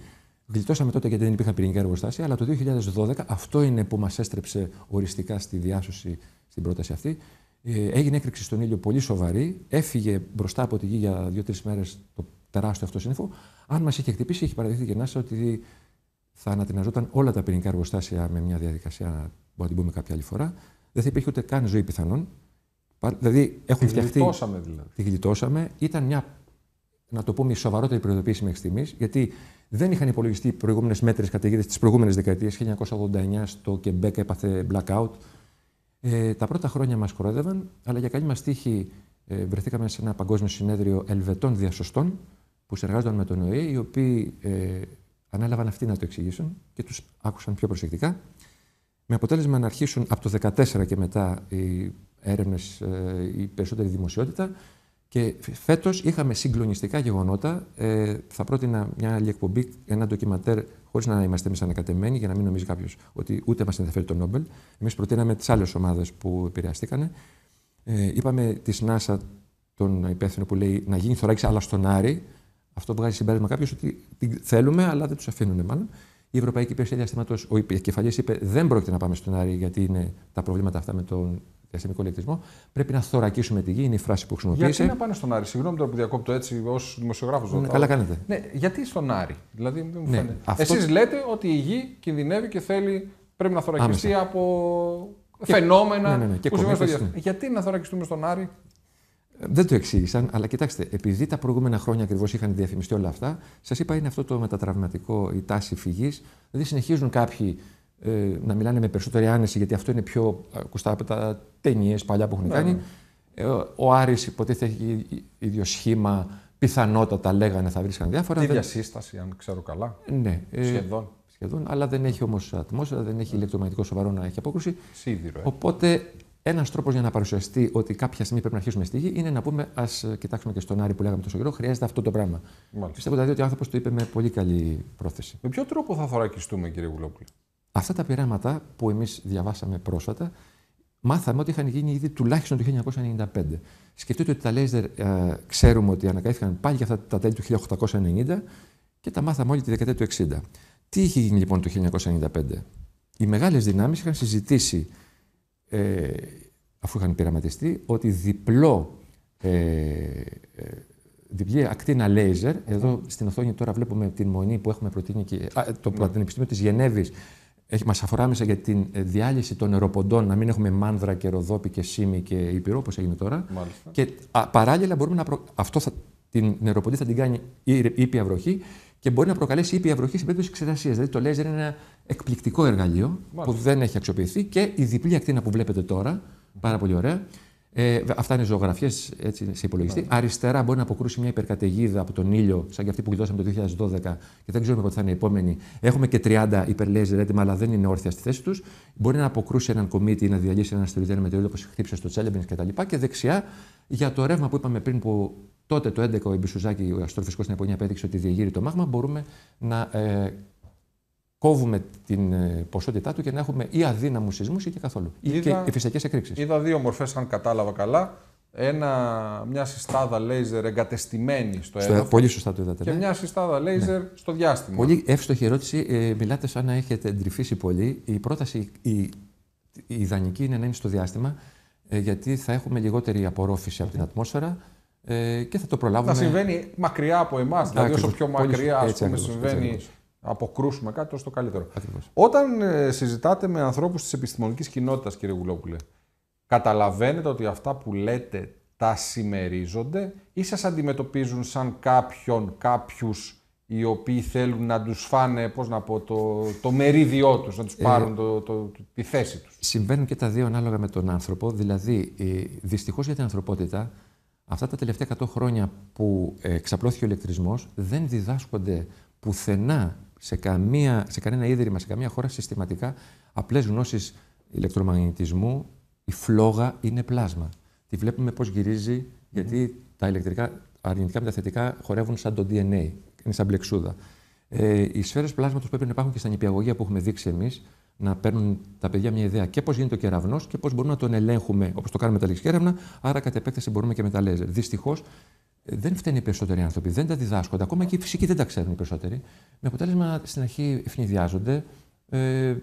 Γλιτώσαμε τότε γιατί δεν υπήρχαν πυρηνικά εργοστάσια, αλλά το 2012 αυτό είναι που μας έστρεψε οριστικά στη διάσωση στην πρόταση αυτή. Ε, έγινε έκρηξη στον ήλιο πολύ σοβαρή, έφυγε μπροστά από τη γη για δύο-τρει μέρες το τεράστιο αυτό σύννεφο. Αν μας είχε χτυπήσει, είχε παραδεχθεί και να ότι θα ανατιναζόταν όλα τα πυρηνικά εργοστάσια με μια διαδικασία να την πούμε κάποια άλλη φορά, δεν θα υπήρχε ούτε καν ζωή πιθανόν. Δηλαδή, έχουν τη Γλιτώσαμε δηλαδή. Τη γλιτώσαμε. Ήταν μια, να το πούμε, σοβαρότερη προειδοποίηση μέχρι στιγμής, γιατί δεν είχαν υπολογιστεί οι προηγούμενες μέτρες καταιγίδες της προηγούμενης δεκαετίας. 1989 στο Κεμπέκ έπαθε blackout. Ε, τα πρώτα χρόνια μας κορόδευαν, αλλά για καλή μας τύχη ε, βρεθήκαμε σε ένα παγκόσμιο συνέδριο Ελβετών διασωστών που συνεργάζονταν με τον ΟΗΕ, οι οποίοι ε, ανέλαβαν αυτοί να το εξηγήσουν και τους άκουσαν πιο προσεκτικά. Με αποτέλεσμα να αρχίσουν από το 2014 και μετά οι έρευνες, ε, η περισσότερη δημοσιότητα. Και φέτος είχαμε συγκλονιστικά γεγονότα. Ε, θα πρότεινα μια άλλη εκπομπή, ένα ντοκιματέρ, χωρίς να είμαστε εμείς ανακατεμένοι, για να μην νομίζει κάποιος ότι ούτε μας ενδιαφέρει το Νόμπελ. Εμείς προτείναμε τις άλλες ομάδες που επηρεαστήκαν. Ε, είπαμε της ΝΑΣΑ, τον υπεύθυνο που λέει να γίνει θωράκιση, αλλά στον Άρη. Αυτό βγάζει συμπέρασμα κάποιος ότι θέλουμε, αλλά δεν τους αφήνουν μάλλον. Η Ευρωπαϊκή Υπηρεσία Διαστήματος, ο επικεφαλής είπε: Δεν πρόκειται να πάμε στον Άρη, γιατί είναι τα προβλήματα αυτά με τον διαστημικό ηλεκτρισμό. Πρέπει να θωρακίσουμε τη γη, είναι η φράση που χρησιμοποίησε. Γιατί να πάνε στον Άρη, συγγνώμη τώρα που διακόπτω έτσι ως δημοσιογράφος. Ναι, καλά κάνετε. Ναι, γιατί στον Άρη, δηλαδή δεν μου ναι, φαίνεται. Εσείς λέτε ότι η γη κινδυνεύει και θέλει, πρέπει να θωρακιστεί από φαινόμενα ναι, ναι, ναι που συμβαίνουν Γιατί να θωρακιστούμε στον Άρη, δεν το εξήγησαν, αλλά κοιτάξτε, επειδή τα προηγούμενα χρόνια ακριβώς είχαν διαφημιστεί όλα αυτά, σας είπα είναι αυτό το μετατραυματικό, η τάση φυγής. Δηλαδή συνεχίζουν κάποιοι ε, να μιλάνε με περισσότερη άνεση, γιατί αυτό είναι πιο ακουστά από τα ταινίες παλιά που έχουν ναι, κάνει. Ναι. Ε, ο Άρης υποτίθεται έχει ίδιο σχήμα, πιθανότατα λέγανε θα βρίσκαν διάφορα. Ίδια διασύσταση, αν ξέρω καλά. Ναι. Ε, σχεδόν. σχεδόν. Αλλά δεν έχει όμως ατμόσφαιρα, δεν έχει ηλεκτρομαγνητικό σοβαρό να έχει απόκρουση. Σίδηρο. Ε. Οπότε ένας τρόπος για να παρουσιαστεί ότι κάποια στιγμή πρέπει να αρχίσουμε στη γη είναι να πούμε: Ας ε, κοιτάξουμε και στον Άρη που λέγαμε τόσο καιρό, χρειάζεται αυτό το πράγμα. Μάλιστα. Πιστεύω δηλαδή ότι ο άνθρωπος το είπε με πολύ καλή πρόθεση. Με ποιο τρόπο θα θωρακιστούμε, κύριε Γουλόπουλο. Αυτά τα πειράματα που εμείς διαβάσαμε πρόσφατα, μάθαμε ότι είχαν γίνει ήδη τουλάχιστον το 1995. Σκεφτείτε ότι τα λέιζερ ε, ξέρουμε ότι ανακαλύφθηκαν πάλι για αυτά τα τέλη του 1890 και τα μάθαμε όλη τη δεκαετία του 60. Τι είχε γίνει λοιπόν το 1995. Οι μεγάλες δυνάμεις είχαν συζητήσει ε, αφού είχαν πειραματιστεί, ότι διπλό, ε, ε διπλή ακτίνα λέιζερ, εδώ ναι. στην οθόνη τώρα βλέπουμε την μονή που έχουμε προτείνει και, το ναι. Πανεπιστήμιο της Γενέβης, έχει, μας αφορά μέσα για την ε, διάλυση των νεροποντών, να μην έχουμε μάνδρα και ροδόπη και σίμι και υπηρό, όπως έγινε τώρα. Και παράλληλα μπορούμε να προ... αυτό θα, την νεροποντή θα την κάνει ήπια βροχή και μπορεί να προκαλέσει ήπια βροχή σε περίπτωση εξετασίας. Δηλαδή το λέιζερ είναι ένα Εκπληκτικό εργαλείο που δεν έχει αξιοποιηθεί και η διπλή ακτίνα που βλέπετε τώρα, πάρα πολύ ωραία. Ε, αυτά είναι ζωγραφιέ σε υπολογιστή. Αριστερά μπορεί να αποκρούσει μια υπερκαταιγίδα από τον ήλιο, σαν και αυτή που γλιτώσαμε το 2012 και δεν ξέρουμε πότε θα είναι η επόμενη. Έχουμε και 30 υπερλέζερ έτοιμα, αλλά δεν είναι όρθια στη θέση τους. Μπορεί να αποκρούσει έναν κομίτη ή να διαλύσει έναν το ήλιο όπως χτύπησε στο Τσέλεμπιν κτλ. Και, και δεξιά για το ρεύμα που είπαμε πριν που τότε το 2011 ο Ιμπισουζάκη, ο αστροφυσικός στην Ιαπωνία, απέδειξε ότι διεγείρει το μάγμα, μπορούμε να ε, κόβουμε την ε, ποσότητά του και να έχουμε ή αδύναμους σεισμούς ή και καθόλου. και φυσικέ εκρήξεις. Είδα δύο μορφές, αν κατάλαβα καλά. Ένα, μια συστάδα λέιζερ εγκατεστημένη στο έδαφος. Πολύ σωστά το είδατε. Και ναι. μια συστάδα λέιζερ ναι. στο διάστημα. Πολύ εύστοχη ερώτηση. Ε, μιλάτε σαν να έχετε εντρυφήσει πολύ. Η πρόταση η, η, ιδανική είναι να είναι στο διάστημα, ε, γιατί θα έχουμε λιγότερη απορρόφηση από την ναι. ατμόσφαιρα και θα το προλάβουμε. Θα συμβαίνει μακριά από εμάς. Δηλαδή, όσο πιο μακριά πούμε, συμβαίνει αποκρούσουμε κάτι τόσο το καλύτερο. Όταν ε, συζητάτε με ανθρώπους της επιστημονικής κοινότητας, κύριε Γουλόπουλε, καταλαβαίνετε ότι αυτά που λέτε τα συμμερίζονται ή σας αντιμετωπίζουν σαν κάποιον, κάποιους οι οποίοι θέλουν να τους φάνε, πώς να πω, το, το μερίδιό τους, να τους ε, πάρουν το, τη θέση τους. Συμβαίνουν και τα δύο ανάλογα με τον άνθρωπο. Δηλαδή, ε, δυστυχώς για την ανθρωπότητα, αυτά τα τελευταία 100 χρόνια που εξαπλώθηκε ο ηλεκτρισμός, δεν διδάσκονται πουθενά σε, καμία, σε κανένα ίδρυμα, σε καμία χώρα συστηματικά απλές γνώσεις ηλεκτρομαγνητισμού. Η φλόγα είναι πλάσμα. Τη βλέπουμε πώς γυρίζει, γιατί τα ηλεκτρικά αρνητικά με τα θετικά χορεύουν σαν το DNA, είναι σαν πλεξούδα. Ε, οι σφαίρες πλάσματος πρέπει να υπάρχουν και στα νηπιαγωγεία που έχουμε δείξει εμείς, να παίρνουν τα παιδιά μια ιδέα και πώς γίνεται ο κεραυνός και πώς μπορούμε να τον ελέγχουμε, όπως το κάνουμε με τα ληξική έρευνα. Άρα, κατ' επέκταση μπορούμε και με τα λέζερ. Δυστυχώς, δεν φταίνουν οι περισσότεροι άνθρωποι, δεν τα διδάσκονται. Ακόμα και οι φυσικοί δεν τα ξέρουν οι περισσότεροι. Με αποτέλεσμα στην αρχή ευνηδιάζονται. Ε,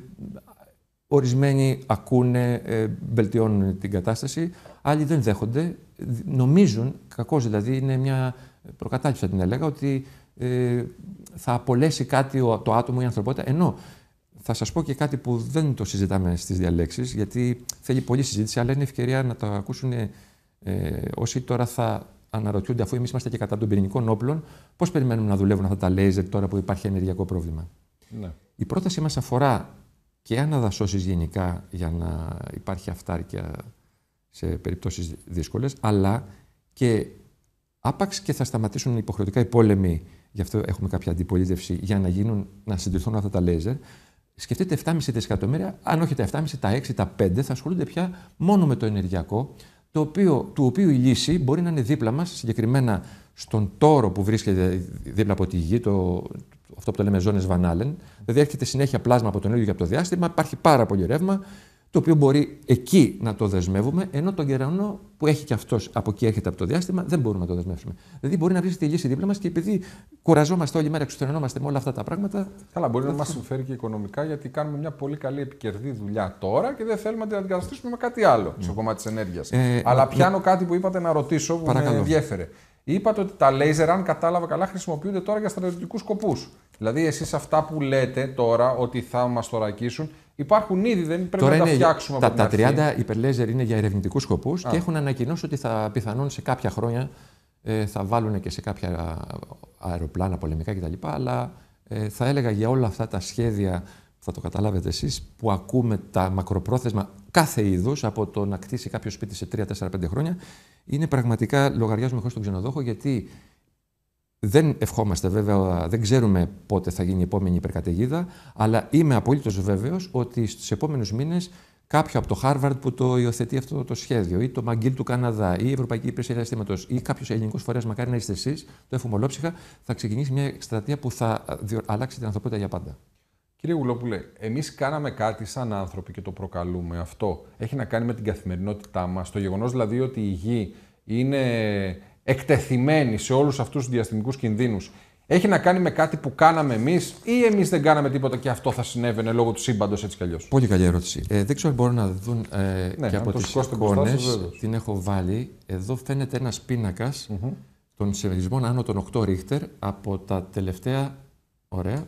ορισμένοι ακούνε, ε, βελτιώνουν την κατάσταση. Άλλοι δεν δέχονται. Νομίζουν, κακώς δηλαδή, είναι μια προκατάληψη, θα την έλεγα, ότι ε, θα απολέσει κάτι το άτομο ή η ανθρωπότητα. Ενώ θα σας πω και κάτι που δεν το συζητάμε στις διαλέξεις, γιατί θέλει πολλή συζήτηση, αλλά είναι ευκαιρία να το ακούσουν ε, όσοι τώρα θα αναρωτιούνται, αφού εμείς είμαστε και κατά των πυρηνικών όπλων, πώς περιμένουμε να δουλεύουν αυτά τα λέιζερ τώρα που υπάρχει ενεργειακό πρόβλημα. Ναι. Η πρότασή μας αφορά και αναδασώσεις γενικά για να υπάρχει αυτάρκεια σε περιπτώσεις δύσκολες, αλλά και άπαξ και θα σταματήσουν υποχρεωτικά οι πόλεμοι, γι' αυτό έχουμε κάποια αντιπολίτευση, για να, γίνουν, να συντηρηθούν αυτά τα λέιζερ. Σκεφτείτε 7,5 δισεκατομμύρια, αν όχι τα 7,5, τα 6, τα 5, θα ασχολούνται πια μόνο με το ενεργειακό το οποίο, του οποίου η λύση μπορεί να είναι δίπλα μας, συγκεκριμένα στον τόρο που βρίσκεται δίπλα από τη γη, το, αυτό που το λέμε ζώνες Βανάλεν, δηλαδή έρχεται συνέχεια πλάσμα από τον ήλιο και από το διάστημα, υπάρχει πάρα πολύ ρεύμα το οποίο μπορεί εκεί να το δεσμεύουμε, ενώ τον κεραυνό που έχει και αυτός από εκεί έρχεται από το διάστημα, δεν μπορούμε να το δεσμεύσουμε. Δηλαδή μπορεί να βρίσκεται η λύση δίπλα μας και επειδή κουραζόμαστε όλη μέρα, εξουθενωνόμαστε με όλα αυτά τα πράγματα. Καλά, μπορεί να μα συμφέρει και οικονομικά γιατί κάνουμε μια πολύ καλή επικερδή δουλειά τώρα και δεν θέλουμε να την αντικαταστήσουμε με κάτι άλλο στο κομμάτι της ενέργειας. Ε, Αλλά πιάνω κάτι που είπατε να ρωτήσω που Παρακαλώ. με Είπατε ότι τα λέιζερ, αν κατάλαβα καλά, χρησιμοποιούνται τώρα για στρατιωτικούς σκοπούς. Δηλαδή, εσείς αυτά που λέτε τώρα ότι θα μας θωρακίσουν, υπάρχουν ήδη, δεν πρέπει να τα φτιάξουμε τα, από τα την Τα 30 υπερλέιζερ είναι για ερευνητικούς σκοπούς και έχουν ανακοινώσει ότι θα πιθανόν σε κάποια χρόνια ε, θα βάλουν και σε κάποια αεροπλάνα πολεμικά κτλ. Αλλά ε, θα έλεγα για όλα αυτά τα σχέδια θα το καταλάβετε εσείς που ακούμε τα μακροπρόθεσμα κάθε είδους από το να κτίσει κάποιο σπίτι σε 3, 4, 5 χρόνια, είναι πραγματικά λογαριασμό χωρίς τον ξενοδόχο, γιατί δεν ευχόμαστε βέβαια, δεν ξέρουμε πότε θα γίνει η επόμενη υπερκαταιγίδα, αλλά είμαι απολύτως βέβαιος ότι στους επόμενους μήνες κάποιο από το Χάρβαρντ που το υιοθετεί αυτό το σχέδιο, ή το Μαγκίλ του Καναδά, ή η Ευρωπαϊκή Υπηρεσία Διαστήματος, ή κάποιος ελληνικός φορέας, μακάρι να είστε εσείς, το μαγκιλ του καναδα η η ευρωπαικη υπηρεσια διαστηματο η καποιο ελληνικο φορεα μακαρι να ειστε εσει το ολοψυχα θα ξεκινήσει μια εκστρατεία που θα αλλάξει την ανθρωπότητα για πάντα. Κύριε Γουλόπουλε, εμείς κάναμε κάτι σαν άνθρωποι και το προκαλούμε. Αυτό έχει να κάνει με την καθημερινότητά μας. Το γεγονός δηλαδή ότι η γη είναι εκτεθειμένη σε όλους αυτούς τους διαστημικούς κινδύνους. Έχει να κάνει με κάτι που κάναμε εμείς ή εμείς δεν κάναμε τίποτα και αυτό θα συνέβαινε λόγω του σύμπαντος έτσι κι αλλιώς. Πολύ καλή ερώτηση. Ε, δεν ξέρω αν μπορούν να δουν ε, ναι, και από τι εικόνε. Την έχω βάλει. Εδώ φαίνεται ένας πίνακας mm-hmm. των συνεργισμών άνω των 8 ρίχτερ από τα τελευταία. Ωραία.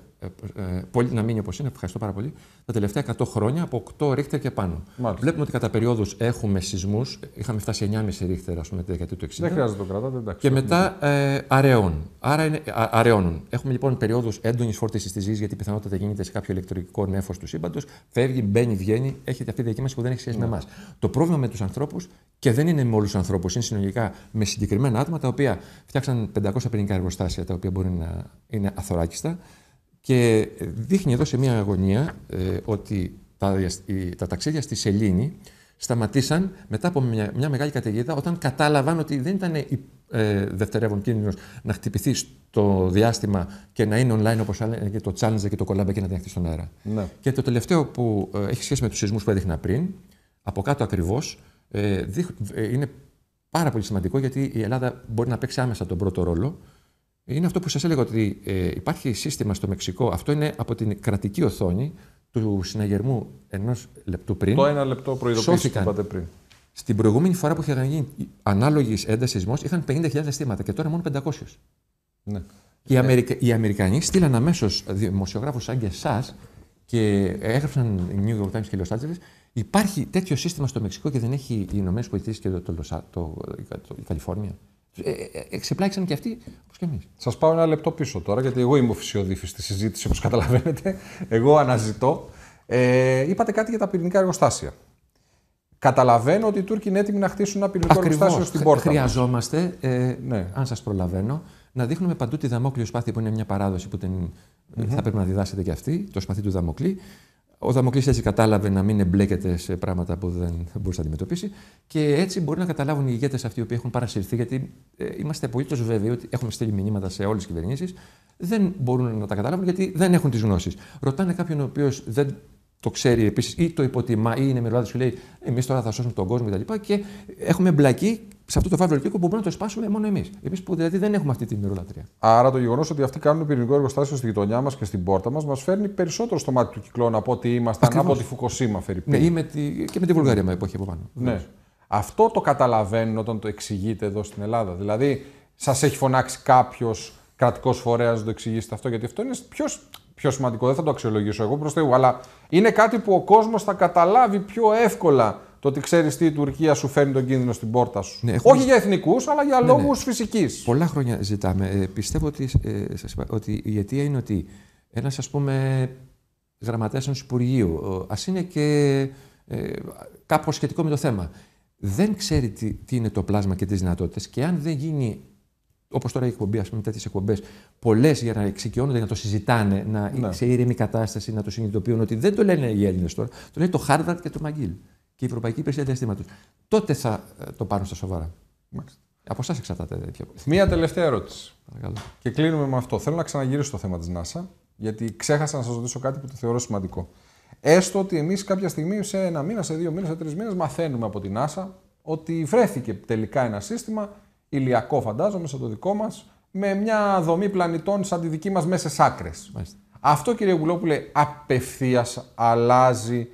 Ε, ε, πολύ, να μείνει όπως είναι, ευχαριστώ πάρα πολύ, τα τελευταία 100 χρόνια από 8 ρίχτερ και πάνω. Μάλιστα. Βλέπουμε ότι κατά περιόδους έχουμε σεισμούς. Είχαμε φτάσει 9,5 ρίχτερ, ας πούμε, τη δεκαετία του 60. Δεν χρειάζεται το κρατάτε, εντάξει. Και μετά ε, Άρα είναι, α, αραιώνουν. Έχουμε λοιπόν περιόδους έντονης φόρτισης της ζύγη, γιατί πιθανότατα γίνεται σε κάποιο ηλεκτρικό νέφος του σύμπαντος. Φεύγει, μπαίνει, βγαίνει. Έχετε αυτή τη διακύμαση που δεν έχει σχέση ναι. με εμάς. Το πρόβλημα με τους ανθρώπους, και δεν είναι με όλους τους ανθρώπους, είναι συνολικά με συγκεκριμένα άτομα τα οποία φτιάξαν 500 πυρηνικά εργοστάσια τα οποία μπορεί να είναι αθωράκιστα. Και δείχνει εδώ σε μία αγωνία ε, ότι τα, η, τα ταξίδια στη Σελήνη σταματήσαν μετά από μια, μια μεγάλη καταιγίδα όταν κατάλαβαν ότι δεν ήταν ε, δευτερεύον κίνδυνος να χτυπηθεί στο διάστημα και να είναι online όπως και το Challenger και το κολάμπε και να διαχθεί στον αέρα. Ναι. Και το τελευταίο που ε, έχει σχέση με τους σεισμούς που έδειχνα πριν, από κάτω ακριβώς, ε, ε, είναι πάρα πολύ σημαντικό γιατί η Ελλάδα μπορεί να παίξει άμεσα τον πρώτο ρόλο είναι αυτό που σας έλεγα ότι ε, υπάρχει σύστημα στο Μεξικό. Αυτό είναι από την κρατική οθόνη του συναγερμού ενός λεπτού πριν. Το ένα λεπτό προειδοποίηση που είπατε πριν. Στην προηγούμενη φορά που είχε γίνει ανάλογης ένταση σεισμό είχαν 50.000 αισθήματα και τώρα μόνο 500. Ναι. Οι, οι Αμερικανοί στείλαν αμέσως δημοσιογράφους σαν και εσάς και έγραψαν New York Times και Los Angeles. Υπάρχει τέτοιο σύστημα στο Μεξικό και δεν έχει οι Ηνωμένες Πολιτείες και το, το, το, το, η Καλιφόρνια. Ε, ε, ε, εξεπλάξαν και αυτοί όπως και εμείς. Σας πάω ένα λεπτό πίσω τώρα, γιατί εγώ είμαι ο φυσιοδήφη στη συζήτηση, όπως καταλαβαίνετε. Εγώ αναζητώ. Ε, είπατε κάτι για τα πυρηνικά εργοστάσια. Καταλαβαίνω ότι οι Τούρκοι είναι έτοιμοι να χτίσουν ένα πυρηνικό Ακριβώς. εργοστάσιο στην πόρτα. Χρειαζόμαστε, ε, ναι. αν σας προλαβαίνω, να δείχνουμε παντού τη Δαμόκλειο σπάθη που είναι μια παράδοση που την, θα πρέπει να διδάσετε κι αυτή, το σπαθί του Δαμοκλή, ο Δαμοκλή έτσι κατάλαβε να μην εμπλέκεται σε πράγματα που δεν μπορούσε να αντιμετωπίσει και έτσι μπορεί να καταλάβουν οι ηγέτες αυτοί οι οποίοι έχουν παρασυρθεί, γιατί ε, είμαστε απολύτως βέβαιοι ότι έχουμε στείλει μηνύματα σε όλες τις κυβερνήσεις, δεν μπορούν να τα καταλάβουν γιατί δεν έχουν τις γνώσεις. Ρωτάνε κάποιον ο οποίος δεν το ξέρει επίσης ή το υποτιμά ή είναι μερολάδε και λέει Εμείς τώρα θα σώσουμε τον κόσμο κτλ. Και, και έχουμε μπλακεί σε αυτό το φαύλο κύκλο που μπορούμε να το σπάσουμε μόνο εμείς. Εμείς που δηλαδή δεν έχουμε αυτή τη μυρολατρία. Άρα το γεγονός ότι αυτοί κάνουν πυρηνικό εργοστάσιο στη γειτονιά μας και στην πόρτα μας μας φέρνει περισσότερο στο μάτι του κυκλώνα από ότι ήμασταν Ακριβώς. από τη Φουκοσίμα, Ναι, ή με τη... και με τη Βουλγαρία με εποχή από πάνω. Ναι. Αυτό το καταλαβαίνουν όταν το εξηγείτε εδώ στην Ελλάδα. Δηλαδή, σας έχει φωνάξει κάποιος κρατικός φορέας να το εξηγήσετε αυτό, γιατί αυτό είναι ποιος πιο σημαντικό, δεν θα το αξιολογήσω εγώ προς Θεού. Αλλά είναι κάτι που ο κόσμος θα καταλάβει πιο εύκολα το ότι ξέρεις τι η Τουρκία σου φέρνει τον κίνδυνο στην πόρτα σου. Ναι, Όχι για εθνικούς, αλλά για ναι, ναι. λόγους φυσικής. Πολλά χρόνια ζητάμε. Ε, πιστεύω ότι, ε, είπα, ότι η αιτία είναι ότι ένας ας πούμε γραμματέας ενός Υπουργείου, ας είναι και ε, κάπως σχετικό με το θέμα, δεν ξέρει τι, τι είναι το πλάσμα και τις δυνατότητες και αν δεν γίνει όπως τώρα η εκπομπή, ας πούμε, τέτοιες εκπομπές, πολλές για να εξοικειώνονται, να το συζητάνε, να ναι. σε ήρεμη κατάσταση, να το συνειδητοποιούν ότι δεν το λένε οι Έλληνες τώρα, το λέει το Χάρβαρτ και το Μαγκίλ και η Ευρωπαϊκή Υπηρεσία Διαστήματος. Τότε θα ε, το πάρουν στα σοβαρά. Μάλιστα. Από εσάς εξαρτάται τέτοια. Μία τελευταία ερώτηση. Παρακαλώ. Και κλείνουμε με αυτό. Θέλω να ξαναγυρίσω στο θέμα της NASA, γιατί ξέχασα να σας ρωτήσω κάτι που το θεωρώ σημαντικό. Έστω ότι εμείς κάποια στιγμή, σε ένα μήνα, σε δύο μήνες, σε τρεις μήνες, μαθαίνουμε από την NASA ότι βρέθηκε τελικά ένα σύστημα ηλιακό φαντάζομαι, σαν το δικό μας, με μια δομή πλανητών σαν τη δική μας μέσα σ' άκρε. Αυτό κύριε Γουλόπουλε απευθείας αλλάζει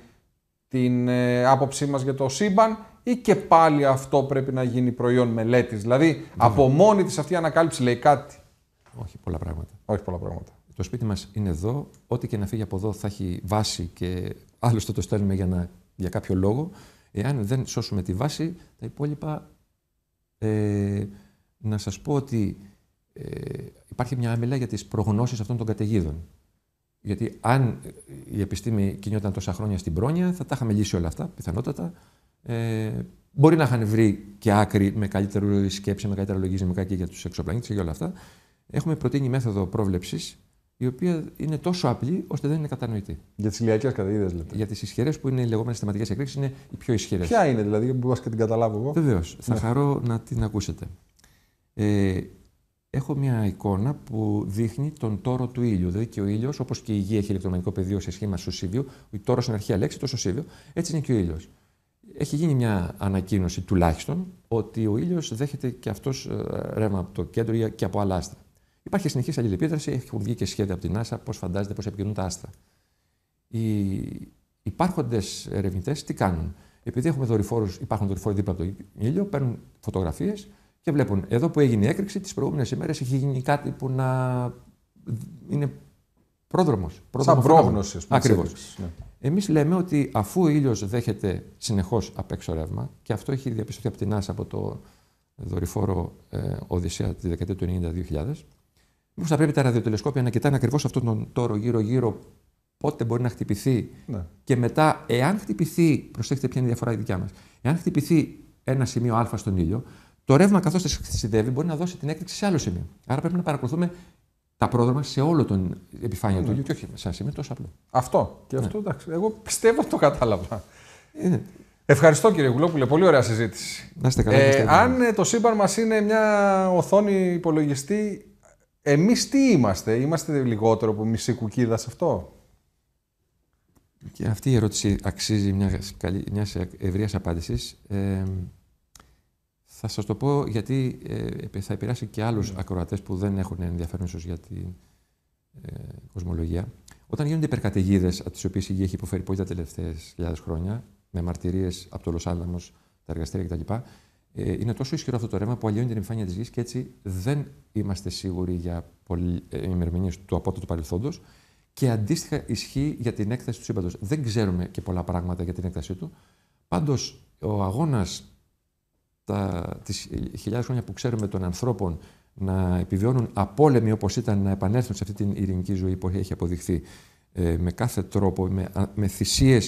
την ε, άποψή μας για το σύμπαν ή και πάλι αυτό πρέπει να γίνει προϊόν μελέτης. Δηλαδή Βέβαια. από μόνη της αυτή η ανακάλυψη λέει κάτι. δηλαδη απο πολλά πράγματα. Όχι πολλά πράγματα. Το σπίτι μας είναι εδώ. Ό,τι και να φύγει από εδώ θα έχει βάση και άλλωστε το στέλνουμε για, για κάποιο λόγο. Εάν δεν σώσουμε τη βάση, τα υπόλοιπα ε, να σας πω ότι ε, υπάρχει μια άμυλα για τις προγνώσεις αυτών των καταιγίδων. Γιατί αν ε, η επιστήμη κινιόταν τόσα χρόνια στην πρόνοια, θα τα είχαμε λύσει όλα αυτά, πιθανότατα. Ε, μπορεί να είχαν βρει και άκρη με καλύτερη σκέψη, με καλύτερα λογισμικά και για τους εξωπλανήτες και όλα αυτά. Έχουμε προτείνει μέθοδο πρόβλεψης η οποία είναι τόσο απλή ώστε δεν είναι κατανοητή. Για τις ηλιακές καταιγίδες, λέτε. Για τις ισχυρές που είναι οι λεγόμενες θεματικές εκρήξεις είναι οι πιο ισχυρές. Ποια είναι δηλαδή, που και την καταλάβω εγώ. Βεβαίως. Ναι. Θα χαρώ να την ακούσετε. Ε, έχω μια εικόνα που δείχνει τον τόρο του ήλιου. Δηλαδή και ο ήλιος, όπως και η γη έχει ηλεκτρομαγνητικό πεδίο σε σχήμα σωσίβιου, ο τόρος είναι αρχαία λέξη, το σωσίβιο, έτσι είναι και ο ήλιος. Έχει γίνει μια ανακοίνωση τουλάχιστον ότι ο ήλιος δέχεται και αυτός ε, ρεύμα από το κέντρο και από άλλα Υπάρχει συνεχής αλληλεπίδραση, έχουν βγει και σχέδια από την NASA πώς φαντάζεται πώς επικοινωνούν τα άστρα. Οι υπάρχοντες ερευνητές τι κάνουν. Επειδή έχουμε δορυφόρους, υπάρχουν δορυφόροι δίπλα από το ήλιο, παίρνουν φωτογραφίες και βλέπουν εδώ που έγινε η έκρηξη, τις προηγούμενες ημέρες έχει γίνει κάτι που να είναι πρόδρομος. Σαν πρόγνωση, ας πούμε. Ακριβώς. Ναι. Εμείς λέμε ότι αφού ο ήλιος δέχεται συνεχώς απ' έξω ρεύμα, και αυτό έχει διαπιστωθεί από την NASA από το δορυφόρο ε, τη δεκαετία του 90 Μήπως θα πρέπει τα ραδιοτελεσκόπια να κοιτάνε ακριβώς αυτόν τον τόρο γύρω-γύρω, πότε μπορεί να χτυπηθεί. Ναι. Και μετά, εάν χτυπηθεί, προσέξτε ποια είναι η διαφορά η δικιά μας. Εάν χτυπηθεί ένα σημείο Α στον ήλιο, το ρεύμα καθώς ταξιδεύει μπορεί να δώσει την έκρηξη σε άλλο σημείο. Άρα πρέπει να παρακολουθούμε τα πρόδρομα σε όλο τον επιφάνεια ναι. του ήλιου και όχι σε ένα σημείο τόσο απλό. Αυτό. Και ναι. αυτό ναι. εντάξει. Εγώ πιστεύω το κατάλαβα. Είναι. Ευχαριστώ κύριε Γουλόπουλε, πολύ ωραία συζήτηση. Να είστε καλά. Ε, αν το σύμπαν μας είναι μια οθόνη υπολογιστή εμείς τι είμαστε, είμαστε λιγότερο που μισή κουκίδα σε αυτό. Και αυτή η ερώτηση αξίζει μια, μια ευρείας απάντησης. Ε, θα σας το πω γιατί ε, θα επηρεάσει και άλλους mm. ακροατές που δεν έχουν ενδιαφέρον ίσως για την ε, κοσμολογία. Όταν γίνονται υπερκαταιγίδες από τις οποίες η γη έχει υποφέρει πολύ τα τελευταίες χιλιάδες χρόνια, με μαρτυρίες από το Λος τα εργαστήρια κτλ ε, είναι τόσο ισχυρό αυτό το ρεύμα που αλλοιώνει την επιφάνεια της γης και έτσι δεν είμαστε σίγουροι για πολλή, ε, ημερομηνίες του απότοτου παρελθόντος. Και αντίστοιχα ισχύει για την έκταση του σύμπαντος. Δεν ξέρουμε και πολλά πράγματα για την έκτασή του. Πάντως, ο αγώνας τη χιλιάδες χρόνια που ξέρουμε των ανθρώπων να επιβιώνουν απόλεμοι όπως ήταν, να επανέλθουν σε αυτή την ειρηνική ζωή που έχει αποδειχθεί ε, με κάθε τρόπο, με, με θυσίες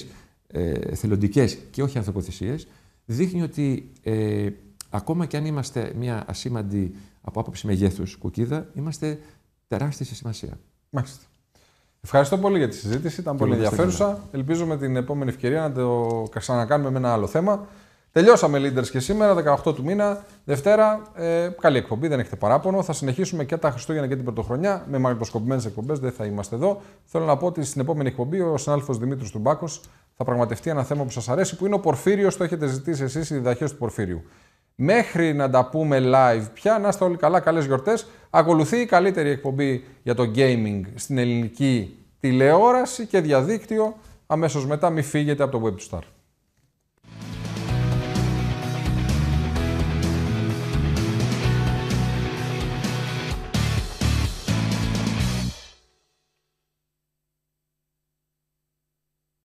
ε, θελοντικές και όχι ανθρωποθυσίε, δείχνει ότι ε, ακόμα κι αν είμαστε μια ασήμαντη από άποψη μεγέθους κουκίδα, είμαστε τεράστια σε σημασία. Μάλιστα. Ευχαριστώ πολύ για τη συζήτηση, ήταν πολύ ενδιαφέρουσα. Ελπίζω με την επόμενη ευκαιρία να το ξανακάνουμε με ένα άλλο θέμα. Τελειώσαμε leaders και σήμερα, 18 του μήνα, Δευτέρα. Ε, καλή εκπομπή, δεν έχετε παράπονο. Θα συνεχίσουμε και τα Χριστούγεννα και την Πρωτοχρονιά με μακροσκοπημένε εκπομπές, δεν θα είμαστε εδώ. Θέλω να πω ότι στην επόμενη εκπομπή ο συνάδελφος Δημήτρης Τουμπάκος θα πραγματευτεί ένα θέμα που σας αρέσει, που είναι ο Πορφύριος. Το έχετε ζητήσει εσείς, οι διδαχές του Πορφύριου. Μέχρι να τα πούμε live πια, να είστε όλοι καλά, καλές γιορτές. Ακολουθεί η καλύτερη εκπομπή για το gaming στην ελληνική τηλεόραση και διαδίκτυο. Αμέσως μετά, μη φύγετε από το Star.